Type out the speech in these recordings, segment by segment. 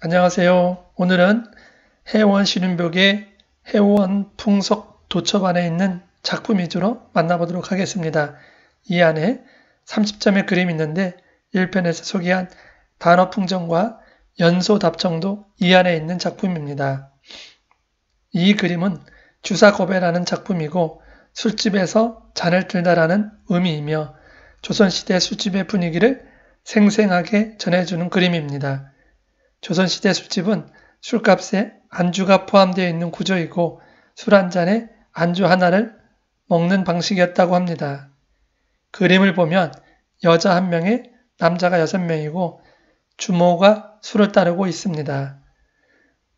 안녕하세요. 오늘은 해원 신륜벽의 해원 풍석 도첩 안에 있는 작품 위주로 만나보도록 하겠습니다. 이 안에 30점의 그림이 있는데 1편에서 소개한 단어 풍정과 연소 답정도 이 안에 있는 작품입니다. 이 그림은 주사고배라는 작품이고 술집에서 잔을 들다라는 의미이며 조선시대 술집의 분위기를 생생하게 전해주는 그림입니다. 조선시대 술집은 술값에 안주가 포함되어 있는 구조이고 술 한 잔에 안주 하나를 먹는 방식이었다고 합니다. 그림을 보면 여자 한 명에 남자가 여섯 명이고 주모가 술을 따르고 있습니다.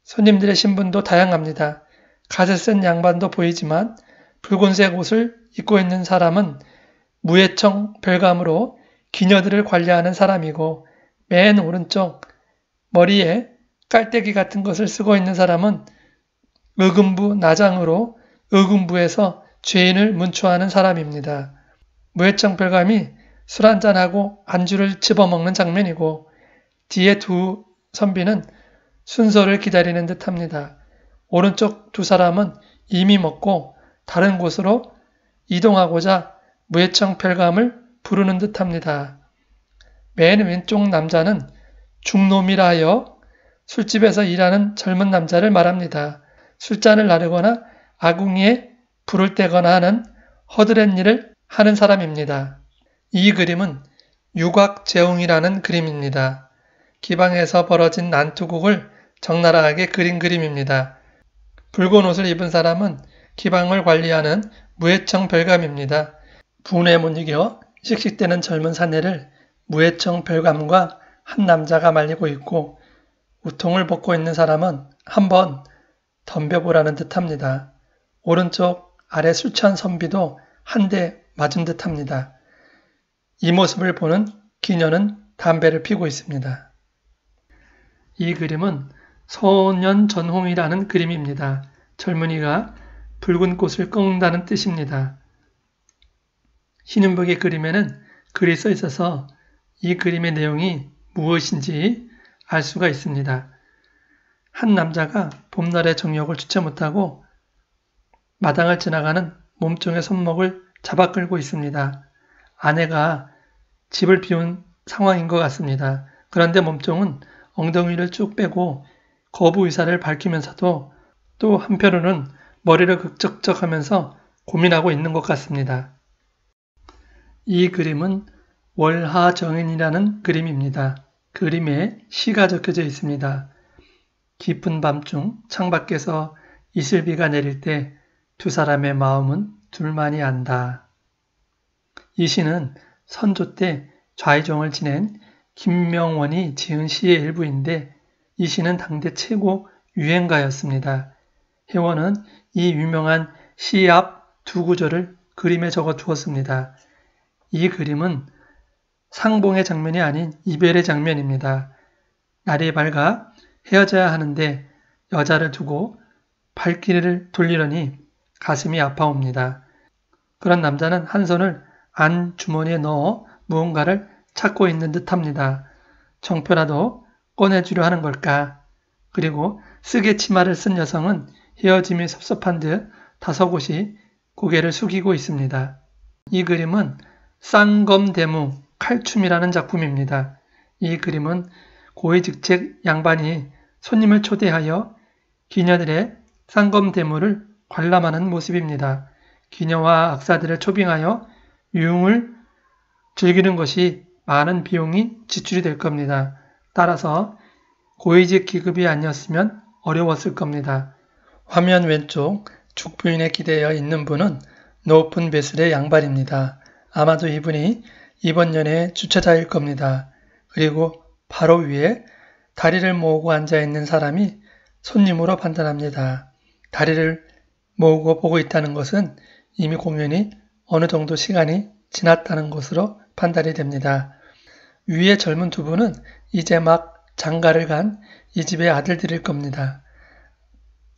손님들의 신분도 다양합니다. 가세 쓴 양반도 보이지만 붉은색 옷을 입고 있는 사람은 무예청 별감으로 기녀들을 관리하는 사람이고 맨 오른쪽 머리에 깔때기 같은 것을 쓰고 있는 사람은 의금부 나장으로 의금부에서 죄인을 문초하는 사람입니다. 무해청 별감이 술 한잔하고 안주를 집어먹는 장면이고 뒤에 두 선비는 순서를 기다리는 듯 합니다. 오른쪽 두 사람은 이미 먹고 다른 곳으로 이동하고자 무해청 별감을 부르는 듯 합니다. 맨 왼쪽 남자는 중놈이라 하여 술집에서 일하는 젊은 남자를 말합니다. 술잔을 나르거나 아궁이에 불을 떼거나 하는 허드렛 일을 하는 사람입니다. 이 그림은 유곽재웅이라는 그림입니다. 기방에서 벌어진 난투극을 적나라하게 그린 그림입니다. 붉은 옷을 입은 사람은 기방을 관리하는 무해청 별감입니다. 분에 못 이겨 씩씩대는 젊은 사내를 무해청 별감과 한 남자가 말리고 있고 우통을 벗고 있는 사람은 한번 덤벼보라는 듯합니다. 오른쪽 아래 술 취한 선비도 한 대 맞은 듯합니다. 이 모습을 보는 기녀는 담배를 피고 있습니다. 이 그림은 소년 전홍이라는 그림입니다. 젊은이가 붉은 꽃을 꺾는다는 뜻입니다. 신은복의 그림에는 글이 써 있어서 이 그림의 내용이 무엇인지 알 수가 있습니다. 한 남자가 봄날의 정력을 주체 못하고 마당을 지나가는 몸종의 손목을 잡아 끌고 있습니다. 아내가 집을 비운 상황인 것 같습니다. 그런데 몸종은 엉덩이를 쭉 빼고 거부 의사를 밝히면서도 또 한편으로는 머리를 극적적 하면서 고민하고 있는 것 같습니다. 이 그림은 월하정인이라는 그림입니다. 그림에 시가 적혀져 있습니다. 깊은 밤중 창밖에서 이슬비가 내릴 때 두 사람의 마음은 둘만이 안다. 이 시는 선조 때 좌의종을 지낸 김명원이 지은 시의 일부인데 이 시는 당대 최고 유행가였습니다. 혜원은이 유명한 시 앞 두 구절을 그림에 적어 두었습니다. 이 그림은 상봉의 장면이 아닌 이별의 장면입니다. 날이 밝아 헤어져야 하는데 여자를 두고 발길을 돌리려니 가슴이 아파옵니다. 그런 남자는 한 손을 안 주머니에 넣어 무언가를 찾고 있는 듯 합니다. 정표라도 꺼내주려 하는 걸까? 그리고 쓰개 치마를 쓴 여성은 헤어짐이 섭섭한 듯 다섯 곳이 고개를 숙이고 있습니다. 이 그림은 쌍검대무 칼춤이라는 작품입니다. 이 그림은 고위직책 양반이 손님을 초대하여 기녀들의 쌍검 대물을 관람하는 모습입니다. 기녀와 악사들을 초빙하여 유흥을 즐기는 것이 많은 비용이 지출이 될 겁니다. 따라서 고위직 기급이 아니었으면 어려웠을 겁니다. 화면 왼쪽 죽부인에 기대어 있는 분은 높은 배슬의 양발입니다. 아마도 이분이 이번 년의 주최자일 겁니다. 그리고 바로 위에 다리를 모으고 앉아 있는 사람이 손님으로 판단합니다. 다리를 모으고 보고 있다는 것은 이미 공연이 어느 정도 시간이 지났다는 것으로 판단이 됩니다. 위에 젊은 두 분은 이제 막 장가를 간 이 집의 아들들일 겁니다.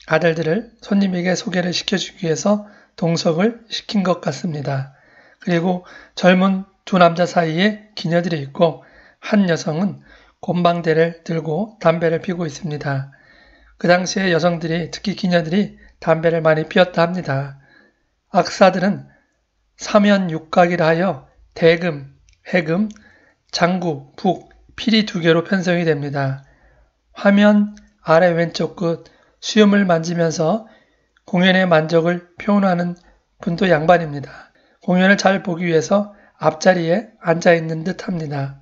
아들들을 손님에게 소개를 시켜주기 위해서 동석을 시킨 것 같습니다. 그리고 젊은 두 남자 사이에 기녀들이 있고 한 여성은 곤방대를 들고 담배를 피고 있습니다. 그 당시에 여성들이 특히 기녀들이 담배를 많이 피웠다 합니다. 악사들은 사면 육각이라 하여 대금, 해금, 장구, 북, 필이 두 개로 편성이 됩니다. 화면 아래 왼쪽 끝 수염을 만지면서 공연의 만족을 표현하는 분도 양반입니다. 공연을 잘 보기 위해서 앞자리에 앉아 있는 듯 합니다.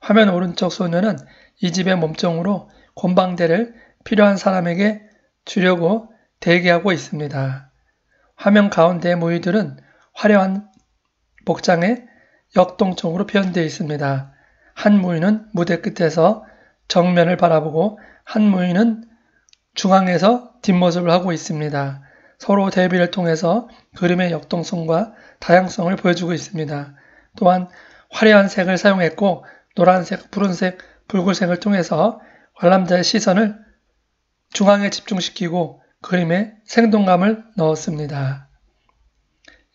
화면 오른쪽 소녀는 이 집의 몸종으로 곤방대를 필요한 사람에게 주려고 대기하고 있습니다. 화면 가운데 무이들은 화려한 복장에 역동적으로 표현되어 있습니다. 한무인는 무대 끝에서 정면을 바라보고 한무인는 중앙에서 뒷모습을 하고 있습니다. 서로 대비를 통해서 그림의 역동성과 다양성을 보여주고 있습니다. 또한 화려한 색을 사용했고 노란색, 푸른색, 붉은색을 통해서 관람자의 시선을 중앙에 집중시키고 그림에 생동감을 넣었습니다.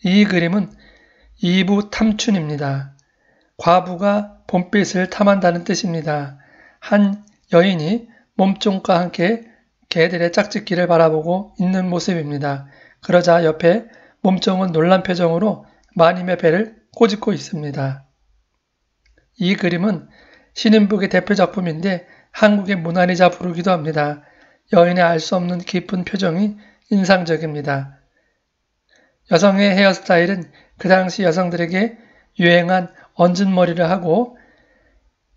이 그림은 이부 탐춘입니다. 과부가 봄빛을 탐한다는 뜻입니다. 한 여인이 몸종과 함께 개들의 짝짓기를 바라보고 있는 모습입니다. 그러자 옆에 몸종은 놀란 표정으로 마님의 배를 꼬집고 있습니다. 이 그림은 신인북의 대표 작품인데 한국의 모나리자 부르기도 합니다. 여인의 알 수 없는 깊은 표정이 인상적입니다. 여성의 헤어스타일은 그 당시 여성들에게 유행한 얹은 머리를 하고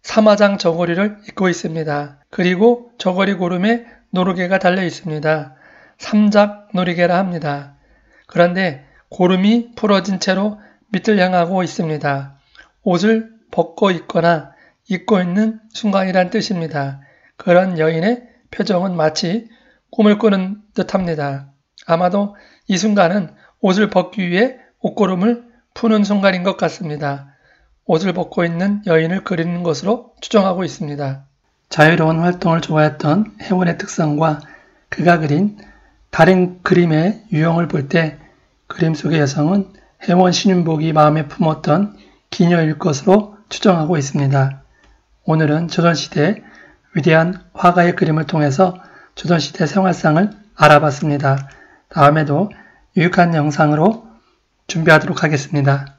사마장 저고리를 입고 있습니다. 그리고 저고리 고름에 노르개가 달려 있습니다. 삼작 노리개라 합니다. 그런데 고름이 풀어진 채로 밑을 향하고 있습니다. 옷을 벗고 있거나 입고 있는 순간이란 뜻입니다. 그런 여인의 표정은 마치 꿈을 꾸는 듯합니다. 아마도 이 순간은 옷을 벗기 위해 옷고름을 푸는 순간인 것 같습니다. 옷을 벗고 있는 여인을 그리는 것으로 추정하고 있습니다. 자유로운 활동을 좋아했던 해원의 특성과 그가 그린 다른 그림의 유형을 볼 때 그림 속의 여성은 해원 신윤복이 마음에 품었던 기녀일 것으로 추정하고 있습니다. 오늘은 조선시대 위대한 화가의 그림을 통해서 조선시대 생활상을 알아봤습니다. 다음에도 유익한 영상으로 준비하도록 하겠습니다.